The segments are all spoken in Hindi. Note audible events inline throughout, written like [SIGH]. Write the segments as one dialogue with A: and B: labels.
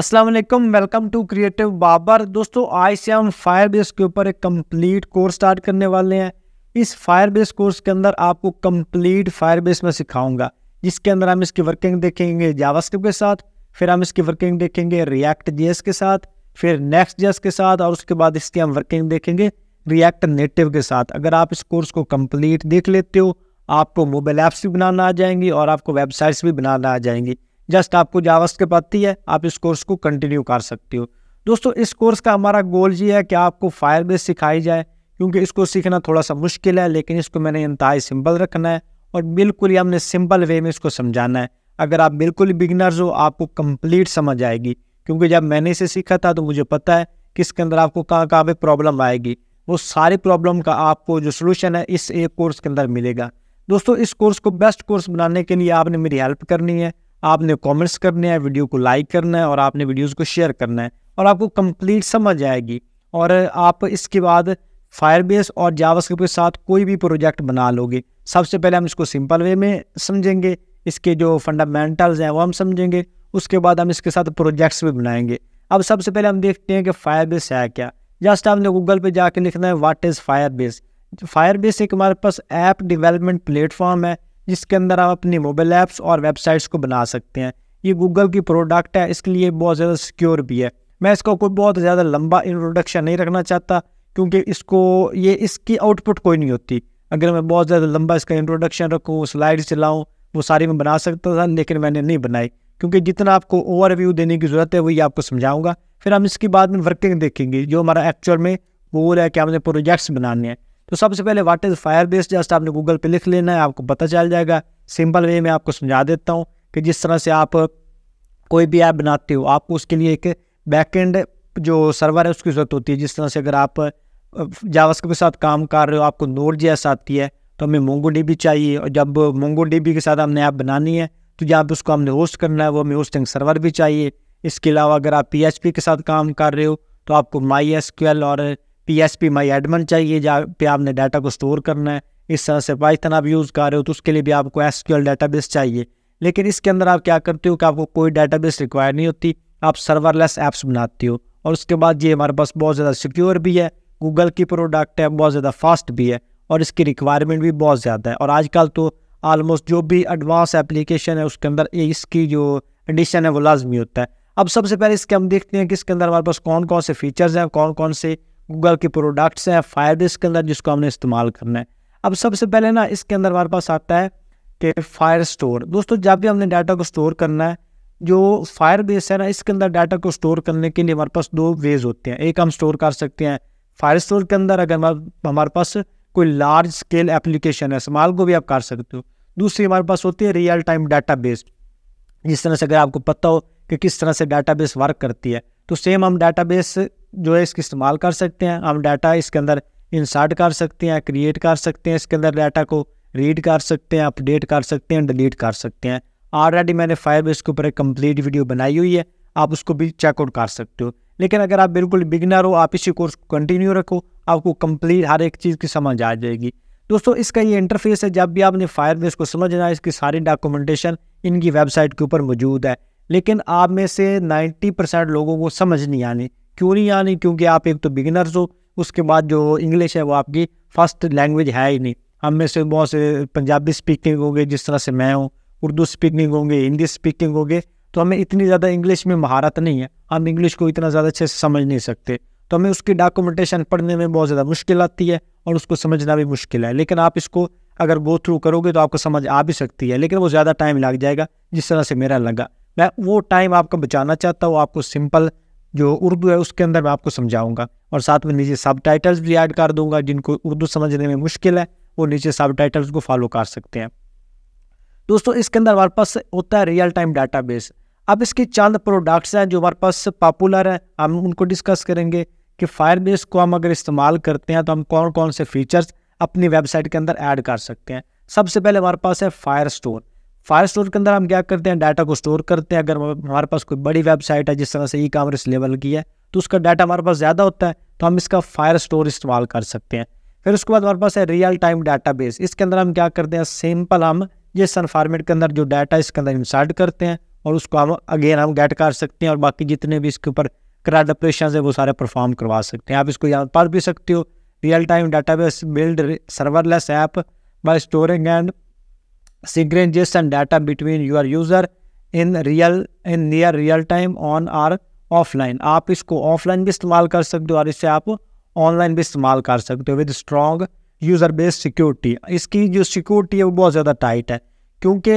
A: अस्सलाम वालेकुम वेलकम टू क्रिएटिव बाबर दोस्तों आज से हम फायर बेस के ऊपर एक कंप्लीट कोर्स स्टार्ट करने वाले हैं इस फायर बेस कोर्स के अंदर आपको कंप्लीट फायर बेस में सिखाऊंगा जिसके अंदर हम इसकी वर्किंग देखेंगे जावास्क्रिप्ट के साथ फिर हम इसकी वर्किंग देखेंगे रिएक्ट जेस के साथ फिर नेक्स्ट जेस के साथ और उसके बाद इसकी हम वर्किंग देखेंगे रिएक्ट नेटिव के साथ अगर आप इस कोर्स को कंप्लीट देख लेते हो आपको मोबाइल ऐप्स भी बनाना आ जाएंगी और आपको वेबसाइट्स भी बनाना आ जाएंगी जस्ट आपको जावस के पत्ती है आप इस कोर्स को कंटिन्यू कर सकते हो दोस्तों इस कोर्स का हमारा गोल ये है कि आपको फायर बेस सिखाई जाए क्योंकि इसको सीखना थोड़ा सा मुश्किल है लेकिन इसको मैंने इंतहा सिंपल रखना है और बिल्कुल ही हमने सिंपल वे में इसको समझाना है अगर आप बिल्कुल बिगनर्स हो आपको कंप्लीट समझ आएगी क्योंकि जब मैंने इसे सीखा था तो मुझे पता है कि इसके अंदर आपको कहाँ कहाँ पर प्रॉब्लम आएगी वो सारी प्रॉब्लम का आपको जो सोल्यूशन है इस एक कोर्स के अंदर मिलेगा दोस्तों इस कोर्स को बेस्ट कोर्स बनाने के लिए आपने मेरी हेल्प करनी है आपने कमेंट्स करने हैं वीडियो को लाइक करना है और आपने वीडियोस को शेयर करना है और आपको कंप्लीट समझ आएगी और आप इसके बाद फायरबेस और जावास्क्रिप्ट के साथ कोई भी प्रोजेक्ट बना लोगे सबसे पहले हम इसको सिंपल वे में समझेंगे इसके जो फंडामेंटल्स हैं वो हम समझेंगे उसके बाद हम इसके साथ प्रोजेक्ट्स भी बनाएंगे अब सबसे पहले हम देखते हैं कि फायर है क्या जस्ट आपने गूगल पर जाके लिखना है वाट इज़ फायर फायरबेस एक हमारे पास ऐप डेवलपमेंट प्लेटफॉर्म है जिसके अंदर आप अपनी मोबाइल ऐप्स और वेबसाइट्स को बना सकते हैं ये गूगल की प्रोडक्ट है इसके लिए बहुत ज़्यादा सिक्योर भी है मैं इसका कोई बहुत ज़्यादा लंबा इंट्रोडक्शन नहीं रखना चाहता क्योंकि इसको ये इसकी आउटपुट कोई नहीं होती अगर मैं बहुत ज़्यादा लंबा इसका इंट्रोडक्शन रखूँ स्लाइड चलाऊँ वो सारी मैं बना सकता था लेकिन मैंने नहीं बनाई क्योंकि जितना आपको ओवरव्यू देने की ज़रूरत है वही आपको समझाऊँगा फिर हम इसकी बाद में वर्किंग देखेंगे जो हमारा एक्चुअल में गोल है कि हमने प्रोजेक्ट्स बनाने हैं तो सबसे पहले what is Firebase just आपने गूगल पे लिख लेना है आपको पता चल जाएगा सिंपल वे में आपको समझा देता हूँ कि जिस तरह से आप कोई भी ऐप बनाते हो आपको उसके लिए एक बैकेंड जो सर्वर है उसकी ज़रूरत होती है जिस तरह से अगर आप जावास्क्रिप्ट के साथ काम कर रहे हो आपको नोट जैस आती है तो हमें मोंगो डीबी चाहिए और जब मोंगो डीबी के साथ हमने ऐप बनानी है तो जहाँ पर उसको हमने होस्ट करना है वो हमें होस्टिंग सर्वर भी चाहिए इसके अलावा अगर आप पी के साथ काम कर रहे हो तो आपको माई एस और P S P my admin चाहिए जहाँ पे आपने डाटा को स्टोर करना है इस तरह से पाइथन आप यूज़ कर रहे हो तो उसके लिए भी आपको एस क्यू डेटाबेस चाहिए लेकिन इसके अंदर आप क्या करते हो कि आपको कोई बेस रिक्वायर नहीं होती आप सर्वरलेस ऐप्स बनाते हो और उसके बाद ये हमारे पास बहुत ज़्यादा सिक्योर भी है गूगल की प्रोडक्ट है बहुत ज़्यादा फास्ट भी है और इसकी रिक्वायरमेंट भी बहुत ज़्यादा है और आजकल तो आलमोस्ट जो भी एडवांस एप्लीकेशन है उसके अंदर इसकी जो एडिशन है वो लाजमी होता है अब सबसे पहले इसके हम देखते हैं कि इसके अंदर हमारे पास कौन कौन से फीचर्स हैं कौन कौन से गूगल के प्रोडक्ट्स हैं फायरबेस के अंदर जिसको हमने इस्तेमाल करना है अब सबसे पहले ना इसके अंदर हमारे पास आता है कि फायर स्टोर दोस्तों जब भी हमने डाटा को स्टोर करना है जो फायर बेस है ना इसके अंदर डाटा को स्टोर करने के लिए हमारे पास दो वेज होते हैं एक हम स्टोर कर सकते हैं फायर स्टोर के अंदर अगर हमारे पास कोई लार्ज स्केल एप्लीकेशन है स्माल को भी आप कर सकते हो दूसरी हमारे पास होती है रियल टाइम डाटा बेस जिस तरह से अगर आपको पता हो कि किस तरह से डाटा बेस वर्क करती है तो सेम हम डाटा बेस जो है इसका इस्तेमाल कर सकते हैं हम डाटा इसके अंदर इंसर्ट कर सकते हैं क्रिएट कर सकते हैं इसके अंदर डाटा को रीड कर सकते हैं अपडेट कर सकते हैं डिलीट कर सकते हैं ऑलरेडी मैंने फायर के ऊपर एक कम्प्लीट वीडियो बनाई हुई है आप उसको भी चेकआउट कर सकते हो लेकिन अगर आप बिल्कुल बिगनर हो आप इसी कोर्स को कंटिन्यू रखो आपको कंप्लीट हर एक चीज़ की समझ आ जाएगी दोस्तों इसका ये इंटरफेस है जब भी आपने फायर बेस को समझना है इसकी सारी डॉक्यूमेंटेशन इनकी वेबसाइट के ऊपर मौजूद है लेकिन आप में से 90 परसेंट लोगों को समझ नहीं आनी क्यों नहीं आनी क्योंकि आप एक तो बिगिनर्स हो उसके बाद जो इंग्लिश है वो आपकी फर्स्ट लैंग्वेज है ही नहीं हम में से बहुत से पंजाबी स्पीकिंग होंगे जिस तरह से मैं हूँ उर्दू स्पीकिंग होंगे हिंदी स्पीकिंग होंगे तो हमें इतनी ज़्यादा इंग्लिश में महारत नहीं है हम इंग्लिश को इतना ज़्यादा अच्छे से समझ नहीं सकते तो हमें उसकी डॉक्यूमेंटेशन पढ़ने में बहुत ज़्यादा मुश्किल आती है और उसको समझना भी मुश्किल है लेकिन आप इसको अगर गो थ्रू करोगे तो आपको समझ आ भी सकती है लेकिन वो ज़्यादा टाइम लग जाएगा जिस तरह से मेरा लगा मैं वो टाइम आपका बचाना चाहता हूँ आपको सिंपल जो उर्दू है उसके अंदर मैं आपको समझाऊंगा और साथ में नीचे सब टाइटल्स भी ऐड कर दूंगा जिनको उर्दू समझने में मुश्किल है वो नीचे सब टाइटल्स को फॉलो कर सकते हैं दोस्तों इसके अंदर हमारे पास होता है रियल टाइम डाटा बेस अब इसके चंद प्रोडक्ट्स हैं जो हमारे पास पॉपुलर हैं हम उनको डिस्कस करेंगे कि फायर को हम अगर इस्तेमाल करते हैं तो हम कौन कौन से फीचर्स अपनी वेबसाइट के अंदर ऐड कर सकते हैं सबसे पहले हमारे पास है फायर स्टोर फायर स्टोर के अंदर हम क्या करते हैं डाटा को स्टोर करते हैं अगर हमारे पास कोई बड़ी वेबसाइट है जिस तरह से ई कॉमर्स लेवल की है तो उसका डाटा हमारे पास ज़्यादा होता है तो हम इसका फायर स्टोर इस्तेमाल कर सकते हैं फिर उसके बाद हमारे पास है रियल टाइम डाटा बेस इसके अंदर हम क्या करते हैं सिंपल हम जिस फॉर्मेट के अंदर जो डाटा इसके अंदर इंसर्ट करते हैं और उसको हम अगेन हम गेट कर सकते हैं और बाकी जितने भी इसके ऊपर क्राड ऑपरेशन है वो सारे परफॉर्म करवा सकते हैं आप इसको यहाँ पढ़ भी सकते हो real time database build serverless app by storing and synchronization data between your user in real in near real time on or offline आप इसको ऑफलाइन भी इस्तेमाल कर सकते हो और इससे आप ऑनलाइन भी इस्तेमाल कर सकते हो with strong user based security इसकी जो सिक्योरिटी है वो बहुत ज़्यादा टाइट है क्योंकि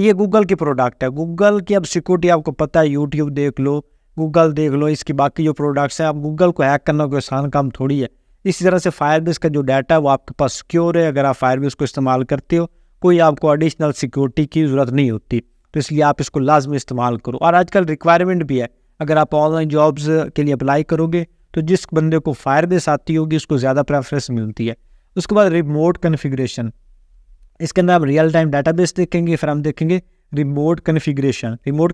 A: ये गूगल की प्रोडक्ट है गूगल की अब सिक्योरिटी आपको पता है यूट्यूब देख लो गूगल देख लो इसकी बाकी जो प्रोडक्ट्स हैं आप गूगल को हैक करना कोई आसान काम थोड़ी है इसी तरह से फायरबेस का जो डाटा है वो आपके पास सिक्योर है अगर आप फायरबेस को इस्तेमाल करते हो कोई आपको एडिशनल सिक्योरिटी की ज़रूरत नहीं होती तो इसलिए आप इसको लाजमी इस्तेमाल करो और आजकल रिक्वायरमेंट भी है अगर आप ऑनलाइन जॉब्स के लिए अप्लाई करोगे तो जिस बंदे को फायर बेस आती होगी उसको ज़्यादा प्रेफरेंस मिलती है उसके बाद रिमोट कन्फिग्रेशन इसके अंदर आप रियल टाइम बेस देखेंगे फिर हम देखेंगे रिमोट कन्फिग्रेशन रिमोट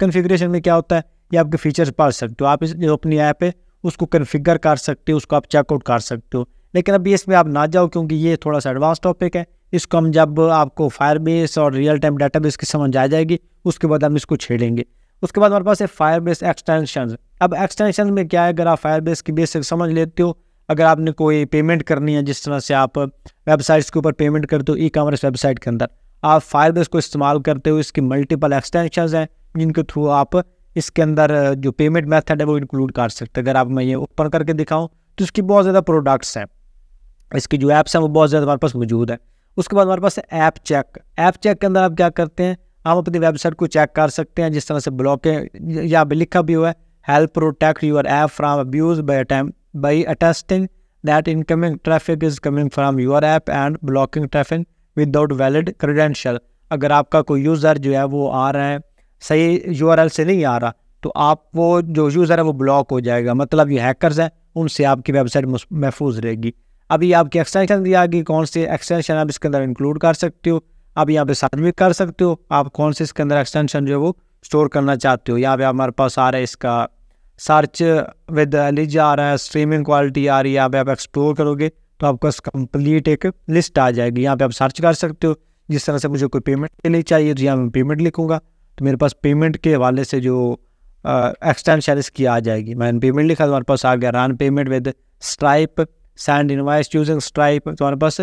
A: कन्फिग्रेशन में क्या होता है ये आपके फीचर्स पढ़ सकते हो आप इस जो अपनी ऐप है उसको कन्फिगर कर सकते हो उसको आप चेकआउट कर सकते हो लेकिन अभी इसमें आप ना जाओ क्योंकि ये थोड़ा सा एडवांस टॉपिक है इसको हम जब आपको फायरबेस और रियल टाइम डाटाबेस की समझ आ जाएगी उसके बाद हम इसको छेड़ेंगे उसके बाद हमारे पास है फायरबेस एक्सटेंशन अब एक्सटेंशन में क्या है अगर आप फायरबेस की बेसिक समझ लेते हो अगर आपने कोई पेमेंट करनी है जिस तरह से आप वेबसाइट्स के ऊपर पेमेंट करते हो ई कॉमर्स वेबसाइट के अंदर आप फायरबेस को इस्तेमाल करते हो इसकी मल्टीपल एक्सटेंशन हैं जिनके थ्रू आप इसके अंदर जो पेमेंट मेथड है वो इंक्लूड कर सकते हैं अगर आप मैं ये ओपन करके दिखाऊँ तो इसकी बहुत ज़्यादा प्रोडक्ट्स हैं इसकी जो ऐप्स हैं वो बहुत ज़्यादा हमारे पास मौजूद है उसके बाद हमारे पास ऐप चेक ऐप चेक के अंदर आप क्या करते हैं आप अपनी वेबसाइट को चेक कर सकते हैं जिस तरह से ब्लॉक यहाँ पर लिखा भी हुआ है help protect your app from abuse by अटैम by attesting that incoming traffic is coming from your app and blocking traffic without valid credential अगर आपका कोई यूज़र जो है वो आ रहा है सही यू से नहीं आ रहा तो आप वो जो यूज़र है वो ब्लॉक हो जाएगा मतलब ये हैकर्स हैं उनसे आपकी वेबसाइट महफूज रहेगी अभी आपकी एक्सटेंशन दिया कि कौन सी एक्सटेंशन आप इसके अंदर इंक्लूड कर सकते हो आप यहाँ पे सबमिट कर सकते हो आप कौन से इसके अंदर एक्सटेंशन जो है वो स्टोर करना चाहते हो यहाँ पे हमारे पास आ रहा है इसका सर्च विद एलिज आ रहा है स्ट्रीमिंग क्वालिटी आ रही है यहाँ पे आप एक्सप्लोर करोगे तो आपका कंप्लीट एक लिस्ट आ जाएगी यहाँ पे आप सर्च कर सकते हो जिस तरह से मुझे कोई पेमेंट के लिए चाहिए तो यहाँ मैं पेमेंट लिखूँगा तो मेरे पास पेमेंट के हवाले से जो एक्सटेंशन इसकी आ जाएगी मैंने पेमेंट लिखा तो हमारे पास आ गया run payment with Stripe send invoice using Stripe हमारे पास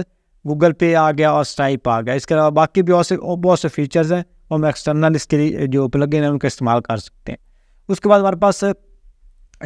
A: गूगल पे आ गया और स्ट्राइप आ गया इसके अलावा बाकी भी और से बहुत से फीचर्स हैं और हम एक्सटर्नल इसके लिए जो इन है उनका इस्तेमाल कर सकते हैं उसके बाद हमारे पास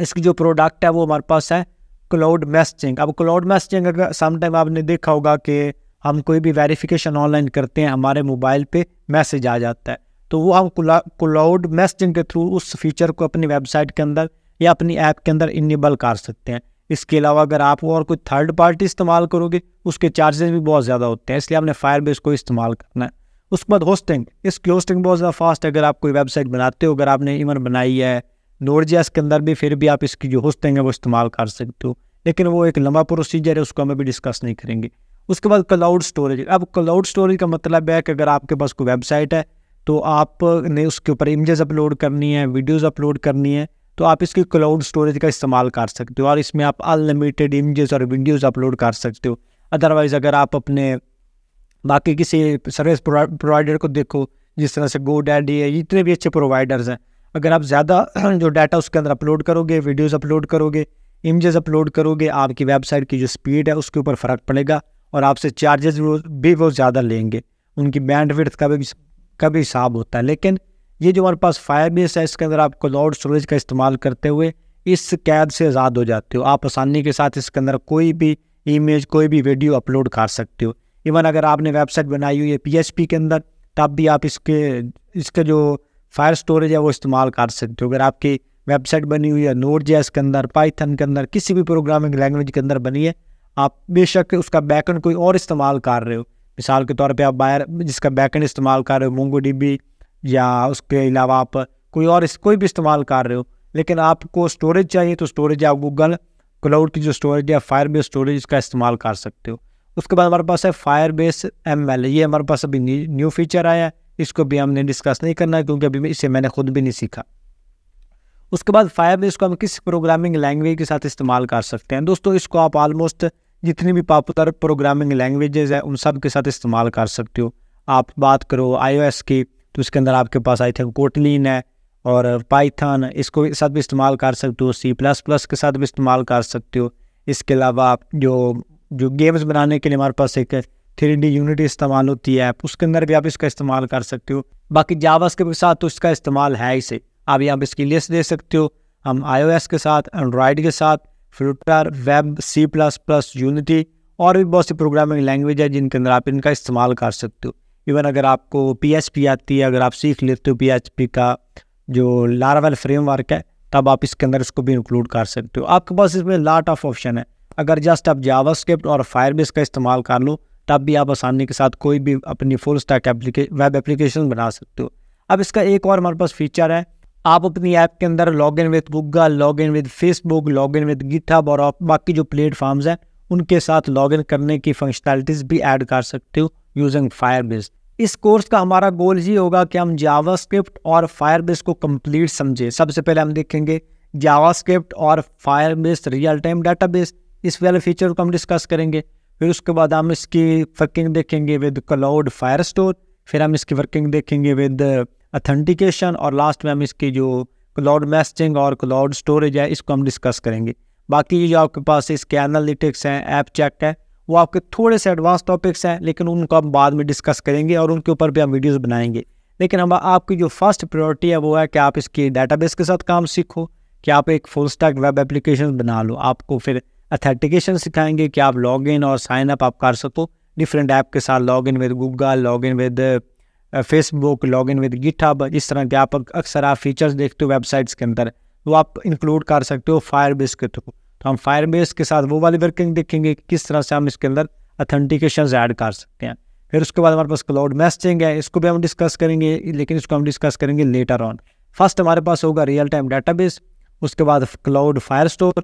A: इसकी जो प्रोडक्ट है वो हमारे पास है क्लाउड मैसेजिंग अब क्लाउड मैसेजिंग अगर समटाइम आपने देखा होगा कि हम कोई भी वेरिफिकेशन ऑनलाइन करते हैं हमारे मोबाइल पे मैसेज आ जाता है तो वो हम क्लाउड मैसेजिंग के थ्रू उस फीचर को अपनी वेबसाइट के अंदर या अपनी ऐप के अंदर इनेबल कर सकते हैं इसके अलावा अगर आप और कोई थर्ड पार्टी इस्तेमाल करोगे उसके चार्जेस भी बहुत ज़्यादा होते हैं इसलिए आपने फायर बेस को इस्तेमाल करना है उसके बाद होस्टिंग इसकी होस्टिंग बहुत ज़्यादा फास्ट है अगर आप कोई वेबसाइट बनाते हो अगर आपने इवन बनाई है नोट के अंदर भी फिर भी आप इसकी जो होस्टिंग है वो इस्तेमाल कर सकते हो लेकिन वो एक लंबा प्रोसीजर है उसको हम अभी डिस्कस नहीं करेंगे उसके बाद क्लाउड स्टोरेज अब क्लाउड स्टोरेज का मतलब है कि अगर आपके पास कोई वेबसाइट है तो आपने उसके ऊपर इमेजेस अपलोड करनी है वीडियोस अपलोड करनी है तो आप इसकी क्लाउड स्टोरेज का इस्तेमाल कर सकते हो और इसमें आप अनलिमिटेड इमेजेस और वीडियोस अपलोड कर सकते हो अदरवाइज़ अगर आप अपने बाकी किसी सर्विस प्रोवाइडर को देखो जिस तरह से गो डैडी है जितने भी अच्छे प्रोवाइडर्स हैं अगर आप ज़्यादा [CLEARS THROAT] जो डाटा उसके अंदर अपलोड करोगे वीडियोज़ अपलोड करोगे इमेजेस अपलोड करोगे आपकी वेबसाइट की जो स्पीड है उसके ऊपर फ़र्क पड़ेगा और आपसे चार्जेस भी वो ज़्यादा लेंगे उनकी बैंडविड्थ का भी का भी हिसाब होता है लेकिन ये जो हमारे पास फायर बेस है इसके अंदर आप क्लाउड स्टोरेज का इस्तेमाल करते हुए इस कैद से आज़ाद हो जाते हो आप आसानी के साथ इसके अंदर कोई भी इमेज कोई भी वीडियो अपलोड कर सकते हो इवन अगर आपने वेबसाइट बनाई हुई है पी के अंदर तब भी आप इसके इसका जो फायर स्टोरेज है वो इस्तेमाल कर सकते हो अगर आपकी वेबसाइट बनी हुई है नोट जैस के अंदर पाइथन के अंदर किसी भी प्रोग्रामिंग लैंग्वेज के अंदर बनी है आप बेशक उसका बैकन कोई और इस्तेमाल कर रहे हो मिसाल के तौर पर आप बायर जिसका बैकन इस्तेमाल कर रहे हो मोंगो या उसके अलावा आप कोई और इस कोई भी इस्तेमाल कर रहे हो लेकिन आपको स्टोरेज चाहिए तो स्टोरेज आप गूगल क्लाउड की जो स्टोरेज या फायर बेस स्टोरेज इसका इस्तेमाल कर सकते हो उसके बाद हमारे पास है फायर बेस एम एल ये हमारे पास अभी न्यू फीचर आया है इसको भी हमने डिस्कस नहीं करना क्योंकि अभी इसे मैंने खुद भी नहीं सीखा उसके बाद फायर बेस को हम किस प्रोग्रामिंग लैंग्वेज के साथ इस्तेमाल कर सकते हैं दोस्तों इसको आप ऑलमोस्ट जितनी भी पॉपुलर प्रोग्रामिंग लैंग्वेजेज़ हैं उन सब के साथ इस्तेमाल कर सकते हो आप बात करो आईओएस की तो इसके अंदर आपके पास आई थिंक कोटलिन है और पाइथन इसको साथ भी इस्तेमाल कर सकते हो सी प्लस प्लस के साथ भी इस्तेमाल कर सकते हो इसके अलावा आप जो जो गेम्स बनाने के लिए हमारे पास एक थ्री डी यूनिटी इस्तेमाल होती है उसके अंदर भी आप इसका इस्तेमाल कर सकते हो बाकी जावास के साथ तो इसका इस्तेमाल है ही से आप यहाँ पर इसकी लिस्ट दे सकते हो हम आईओएस के साथ एंड्रॉयड के साथ Flutter web C plus plus Unity और भी बहुत सी प्रोग्रामिंग लैंग्वेज है जिनके अंदर आप इनका इस्तेमाल कर सकते हो इवन अगर आपको पी आती है अगर आप सीख लेते हो पी का जो लार्वल फ्रेमवर्क है तब आप इसके अंदर इसको भी इंक्लूड कर सकते हो आपके पास इसमें लाट ऑफ ऑप्शन है अगर जस्ट आप जावा स्क्रिप्ट और फायरबेस का इस्तेमाल कर लो तब भी आप आसानी के साथ कोई भी अपनी फुल स्टैक वेब एप्लीकेशन बना सकते हो अब इसका एक और हमारे पास फीचर है आप अपनी ऐप के अंदर log in with Google log in with Facebook log in with GitHub और बाकी जो प्लेटफॉर्म्स हैं उनके साथ लॉग इन करने की फंक्शनैलिटीज़ भी ऐड कर सकते हो यूजिंग फायरबेस इस कोर्स का हमारा गोल ही होगा कि हम जावास्क्रिप्ट और फायरबेस को कंप्लीट समझें सबसे पहले हम देखेंगे जावास्क्रिप्ट और फायरबेस रियल टाइम डाटाबेस इस वाले फीचर को हम डिस्कस करेंगे फिर उसके बाद हम इसकी वर्किंग देखेंगे विद क्लाउड फायर स्टोर फिर हम इसकी वर्किंग देखेंगे विद अथेंटिकेशन और लास्ट में हम इसकी जो क्लाउड मैसेजिंग और क्लाउड स्टोरेज है इसको हम डिस्कस करेंगे बाकी जो आपके पास इसके एनालिटिक्स हैं ऐप चेक है वो आपके थोड़े से एडवांस टॉपिक्स हैं लेकिन उनको हम बाद में डिस्कस करेंगे और उनके ऊपर भी हम वीडियोस बनाएंगे लेकिन हम आपकी जो फर्स्ट प्रायोरिटी है वो है कि आप इसकी डाटाबेस के साथ काम सीखो कि आप एक फुल स्टैक वेब एप्लीकेशन बना लो आपको फिर अथेंटिकेशन सिखाएंगे कि आप लॉग इन और साइन अप आप कर सको डिफरेंट ऐप के साथ log in with Google log in with Facebook log in with GitHub इस तरह के आप अक्सर आप फीचर्स देखते हो वेबसाइट्स के अंदर वो तो आप इंक्लूड कर सकते हो फायर के थ्रू तो हम फायरबेस के साथ वो वाली वर्किंग देखेंगे किस तरह से हम इसके अंदर अथेंटिकेशन ऐड कर सकते हैं फिर उसके बाद हमारे पास क्लाउड मैसेजिंग है इसको भी हम डिस्कस करेंगे लेकिन इसको हम डिस्कस करेंगे लेटर ऑन फर्स्ट हमारे पास होगा रियल टाइम डाटाबेस उसके बाद क्लाउड फायर स्टोर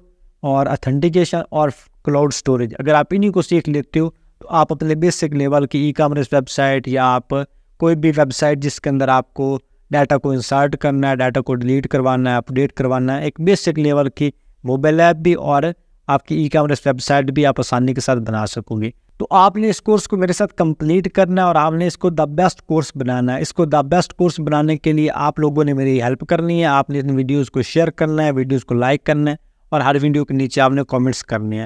A: और अथेंटिकेशन और क्लाउड स्टोरेज अगर आप इन्हीं को सीख लेते हो तो आप अपने बेसिक लेवल की ई कामर्स वेबसाइट या आप कोई भी वेबसाइट जिसके अंदर आपको डाटा को इंसर्ट करना है डाटा को डिलीट करवाना है अपडेट करवाना है एक बेसिक लेवल की मोबाइल ऐप भी और आपकी ई कॉमर्स वेबसाइट भी आप आसानी के साथ बना सकोगे तो आपने इस कोर्स को मेरे साथ कंप्लीट करना है और आपने इसको द बेस्ट कोर्स बनाना है इसको द बेस्ट कोर्स बनाने के लिए आप लोगों ने मेरी हेल्प करनी है आपने इन वीडियोज़ को शेयर करना है वीडियोज़ को लाइक करना है और हर वीडियो के नीचे आपने कॉमेंट्स करने हैं